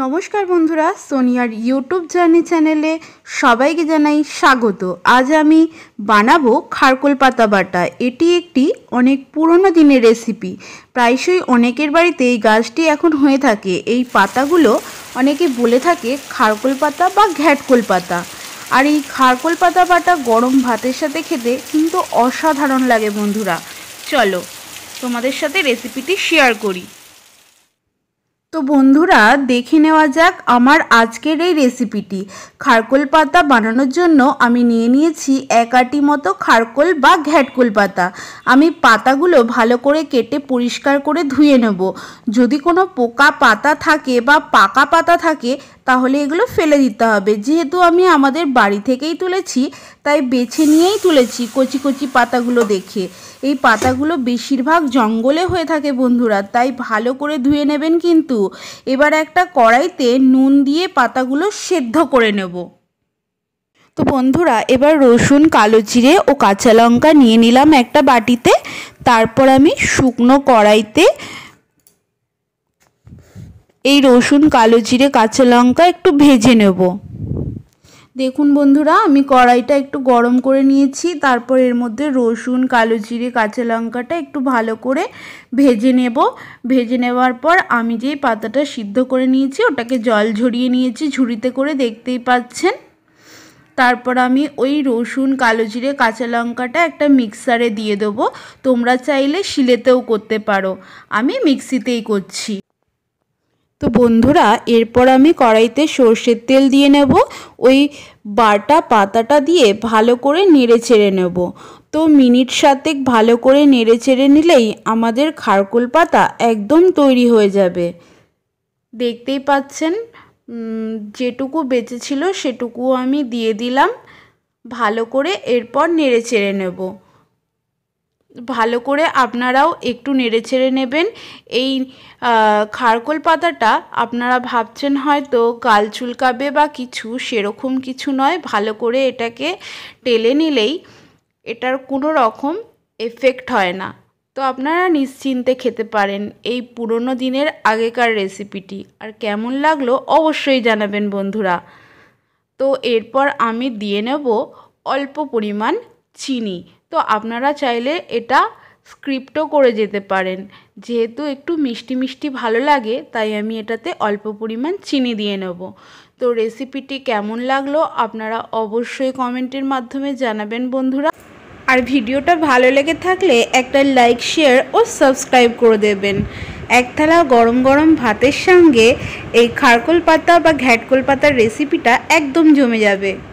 নমস্কার বন্ধুরা সোনিয়ার YouTube journey চ্যানেলে সবাইকে জানাই স্বাগত আজ আমি বানাবো খারকোল পাতা বাটা এটি একটি অনেক পুরনো দিনের রেসিপি প্রায়শই অনেকের বাড়িতে এই গাছটি এখন হয়ে থাকে এই পাতাগুলো অনেকে বলে থাকে খারকোল পাতা বা ঘ্যাটকোল পাতা আর এই খারকোল পাতা বাটা গরম ভাতের সাথে খেতে কিন্তু অসাধারণ লাগে বন্ধুরা চলো তোমাদের সাথে রেসিপিটি শেয়ার করি তো বন্ধুরা দেখে নেওয়া যাক আমার আজকের এই রেসিপিটি খারকোল পাতা বানানোর জন্য আমি নিয়ে নিয়েছি এক আটি মতো খারকোল বা ঘ্যাটকোল পাতা আমি পাতাগুলো ভালো করে কেটে পরিষ্কার করে ধুয়ে নেব যদি কোনো পোকা পাতা থাকে বা পাকা পাতা থাকে তাহলে এগুলো ফেলে দিতে হবে যেহেতু আমি আমাদের বাড়ি থেকেই তুলেছি তাই বেছে নিয়েই তুলেছি কচি কচি পাতাগুলো দেখে এই পাতাগুলো বেশিরভাগ জঙ্গলে হয়ে থাকে বন্ধুরা তাই ভালো করে ধুয়ে নেবেন কিন্তু এবার একটা কড়াইতে নুন দিয়ে পাতাগুলো সেদ্ধ করে নেব তো বন্ধুরা এবার রসুন কালো জিরে ও কাঁচা লঙ্কা নিয়ে নিলাম একটা বাটিতে তারপর আমি শুকনো কড়াইতে এই রসুন কালো জিরে কাঁচা লঙ্কা একটু ভেজে নেবো দেখুন বন্ধুরা আমি কড়াইটা একটু গরম করে নিয়েছি তারপর এর মধ্যে রসুন কালো জিরে কাঁচা লঙ্কাটা একটু ভালো করে ভেজে নেব ভেজে নেওয়ার পর আমি যেই পাতাটা সিদ্ধ করে নিয়েছি ওটাকে জল ঝরিয়ে নিয়েছি ঝুড়িতে করে দেখতেই পাচ্ছেন তারপর আমি ওই রসুন কালো জিরে কাঁচা লঙ্কাটা একটা মিক্সারে দিয়ে দেবো তোমরা চাইলে শিলেতেও করতে পারো আমি মিক্সিতেই করছি তো বন্ধুরা এরপর আমি কড়াইতে সর্ষের তেল দিয়ে নেব ওই বাটা পাতাটা দিয়ে ভালো করে নেড়ে ছেড়ে নেব তো মিনিট সাতেক ভালো করে নেড়ে ছেড়ে নিলেই আমাদের খারকুল পাতা একদম তৈরি হয়ে যাবে দেখতেই পাচ্ছেন যেটুকু বেঁচেছিল সেটুকু আমি দিয়ে দিলাম ভালো করে এরপর নেড়ে চেড়ে নেবো ভালো করে আপনারাও একটু নেড়ে ছেড়ে নেবেন এই খারকোল পাতাটা আপনারা ভাবছেন হয়তো গাল চুলকাবে বা কিছু সেরকম কিছু নয় ভালো করে এটাকে টেলে নিলেই এটার কোনো রকম এফেক্ট হয় না তো আপনারা নিশ্চিন্তে খেতে পারেন এই পুরনো দিনের আগেকার রেসিপিটি আর কেমন লাগলো অবশ্যই জানাবেন বন্ধুরা তো এরপর আমি দিয়ে নেব অল্প পরিমাণ চিনি তো আপনারা চাইলে এটা স্ক্রিপ্টও করে যেতে পারেন যেহেতু একটু মিষ্টি মিষ্টি ভালো লাগে তাই আমি এটাতে অল্প পরিমাণ চিনি দিয়ে নেব তো রেসিপিটি কেমন লাগলো আপনারা অবশ্যই কমেন্টের মাধ্যমে জানাবেন বন্ধুরা আর ভিডিওটা ভালো লেগে থাকলে একটা লাইক শেয়ার ও সাবস্ক্রাইব করে দেবেন এক থালা গরম গরম ভাতের সঙ্গে এই খারকোল পাতা বা ঘ্যাটকোল পাতার রেসিপিটা একদম জমে যাবে